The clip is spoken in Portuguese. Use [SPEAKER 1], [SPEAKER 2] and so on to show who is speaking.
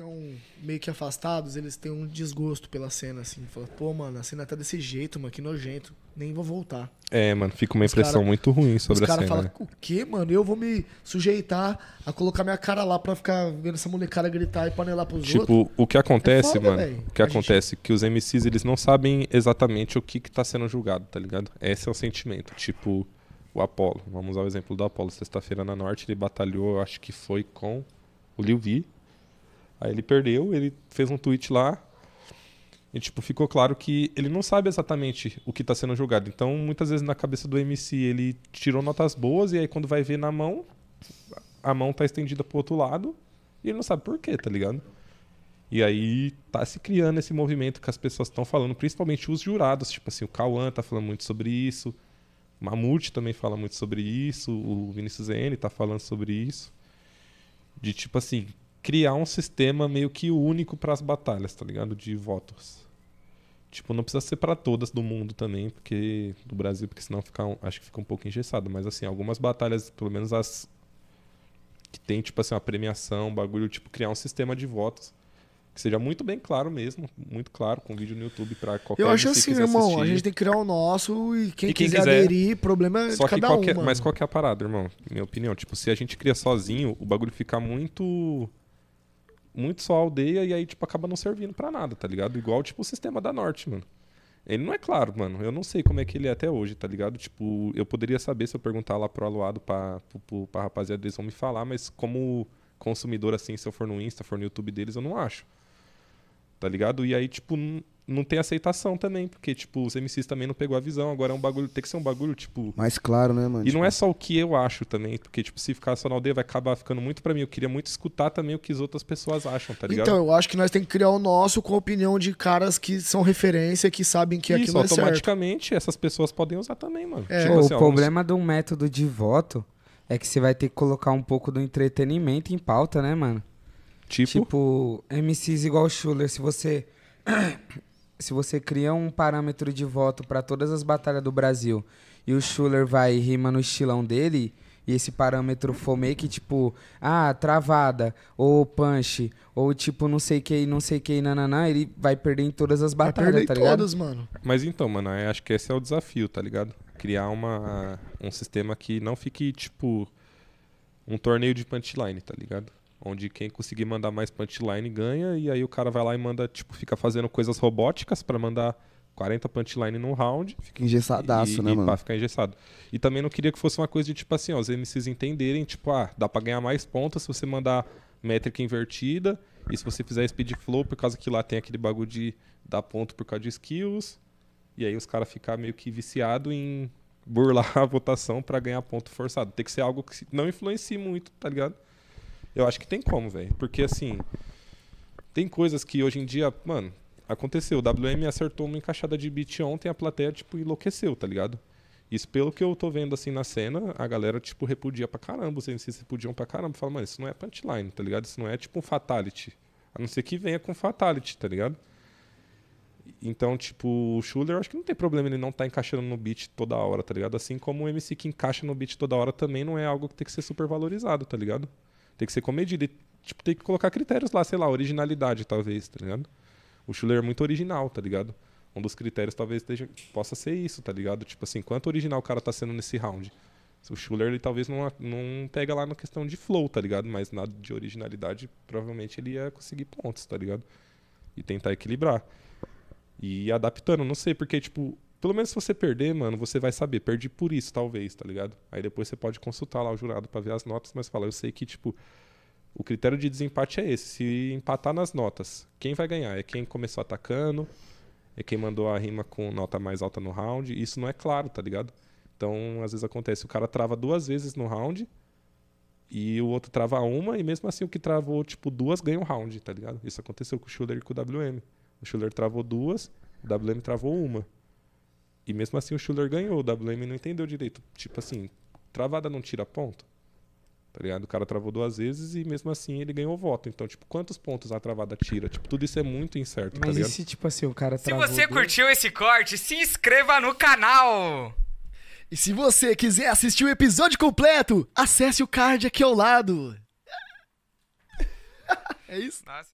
[SPEAKER 1] estão meio que afastados, eles têm um desgosto pela cena, assim. Fala, pô, mano, a cena tá desse jeito, mano, que nojento. Nem vou voltar. É, mano, fica uma impressão cara, muito ruim sobre a cena. Os caras falam, né? o quê, mano? Eu vou me sujeitar a colocar minha cara lá pra ficar vendo essa molecada gritar e panelar pros tipo, outros. Tipo, o que é acontece, é foda, mano, véio. o que a acontece gente... É que os MCs, eles não sabem exatamente o que que tá sendo julgado, tá ligado? Esse é o sentimento, tipo... O Apollo, vamos usar o exemplo do Apollo. Sexta-feira na Norte, ele batalhou, acho que foi com o Lil Vi, Aí ele perdeu, ele fez um tweet lá. E tipo, ficou claro que ele não sabe exatamente o que está sendo julgado. Então, muitas vezes na cabeça do MC ele tirou notas boas e aí quando vai ver na mão, a mão tá estendida pro outro lado e ele não sabe por quê, tá ligado? E aí tá se criando esse movimento que as pessoas estão falando, principalmente os jurados, tipo assim, o Cauã tá falando muito sobre isso, o Mamute também fala muito sobre isso, o Vinicius N tá falando sobre isso. De tipo assim, criar um sistema meio que único para as batalhas, tá ligado? De votos. Tipo, não precisa ser para todas do mundo também, porque do Brasil, porque senão fica acho que fica um pouco engessado, mas assim, algumas batalhas, pelo menos as que tem tipo assim uma premiação, um bagulho tipo criar um sistema de votos que seja muito bem claro mesmo, muito claro, com vídeo no YouTube para qualquer Eu acho assim, irmão, assistir. a gente tem que criar o nosso e quem, e quem quiser, quiser aderir, problema é Só de cada qualquer, é, um. Mano. Mas qual que é a parada, irmão? Minha opinião, tipo, se a gente cria sozinho, o bagulho fica muito muito só aldeia e aí, tipo, acaba não servindo para nada, tá ligado? Igual, tipo, o sistema da Norte, mano. Ele não é claro, mano. Eu não sei como é que ele é até hoje, tá ligado? Tipo, eu poderia saber se eu perguntar lá pro aluado, pra, pro, pra rapaziada, eles vão me falar, mas como consumidor, assim, se eu for no Insta, for no YouTube deles, eu não acho. Tá ligado? E aí, tipo, não tem aceitação também, porque, tipo, os MCs também não pegou a visão, agora é um bagulho, tem que ser um bagulho, tipo... Mais claro, né, mano? E tipo... não é tipo só o que eu acho também, porque, tipo, se ficar só na aldeia vai acabar ficando muito pra mim, eu queria muito escutar também o que as outras pessoas acham, tá ligado? Então, eu acho que nós temos que criar o nosso com a opinião de caras que são referência, que sabem que Isso, aquilo é automaticamente essas pessoas podem usar também, mano. É. Tipo, assim, o assim, problema uns... de um método de voto é que você vai ter que colocar um pouco do entretenimento em pauta, né, mano? Tipo? Tipo, MCs igual Schuller, se você se você cria um parâmetro de voto para todas as batalhas do Brasil e o Schuller vai rima no estilão dele, e esse parâmetro for meio que tipo, ah, travada, ou punch, ou tipo não sei que, não sei que, nananã, ele vai perder em todas as batalhas, vai perder tá ligado? todas, mano. Mas então, mano, acho que esse é o desafio, tá ligado? Criar uma, um sistema que não fique, tipo, um torneio de punchline, tá ligado? onde quem conseguir mandar mais punchline ganha, e aí o cara vai lá e manda, tipo, fica fazendo coisas robóticas para mandar 40 punchline num round. Fica engessadaço, e, né, e, mano? Pra ficar engessado. E também não queria que fosse uma coisa de, tipo assim, ó, os MCs entenderem, tipo, ah, dá pra ganhar mais pontos se você mandar métrica invertida, e se você fizer speed flow, por causa que lá tem aquele bagulho de dar ponto por causa de skills, e aí os caras ficar meio que viciado em burlar a votação para ganhar ponto forçado. Tem que ser algo que não influencie muito, tá ligado? Eu acho que tem como, velho. Porque, assim, tem coisas que hoje em dia, mano, aconteceu. O WM acertou uma encaixada de beat ontem, a plateia, tipo, enlouqueceu, tá ligado? Isso pelo que eu tô vendo, assim, na cena, a galera, tipo, repudia pra caramba. Os MCs repudiam pra caramba. Fala, mano, isso não é punchline, tá ligado? Isso não é, tipo, um fatality. A não ser que venha com fatality, tá ligado? Então, tipo, o Schuller, eu acho que não tem problema ele não tá encaixando no beat toda hora, tá ligado? Assim como o MC que encaixa no beat toda hora também não é algo que tem que ser super valorizado, tá ligado? tem que ser comedido. E, tipo, tem que colocar critérios lá, sei lá, originalidade, talvez, tá ligado? O Schuller é muito original, tá ligado? Um dos critérios talvez esteja, possa ser isso, tá ligado? Tipo assim, quanto original o cara tá sendo nesse round. O Schuller, ele talvez não, não pega lá na questão de flow, tá ligado? Mas nada de originalidade, provavelmente ele ia conseguir pontos, tá ligado? E tentar equilibrar. E adaptando, não sei, porque, tipo, pelo menos se você perder, mano, você vai saber. Perdi por isso, talvez, tá ligado? Aí depois você pode consultar lá o jurado para ver as notas, mas fala, eu sei que, tipo, o critério de desempate é esse. Se empatar nas notas, quem vai ganhar? É quem começou atacando, é quem mandou a rima com nota mais alta no round. Isso não é claro, tá ligado? Então, às vezes acontece, o cara trava duas vezes no round e o outro trava uma, e mesmo assim o que travou, tipo, duas ganha o um round, tá ligado? Isso aconteceu com o Schuller e com o WM. O Schuller travou duas, o WM travou uma. E mesmo assim o Schuller ganhou, o WM não entendeu direito. Tipo assim, travada não tira ponto. Tá ligado? O cara travou duas vezes e mesmo assim ele ganhou o voto. Então, tipo, quantos pontos a travada tira? Tipo, tudo isso é muito incerto, tá Mas tá ligado? E se, tipo assim, o cara Se você dois... curtiu esse corte, se inscreva no canal! E se você quiser assistir o episódio completo, acesse o card aqui ao lado. é isso? Nossa.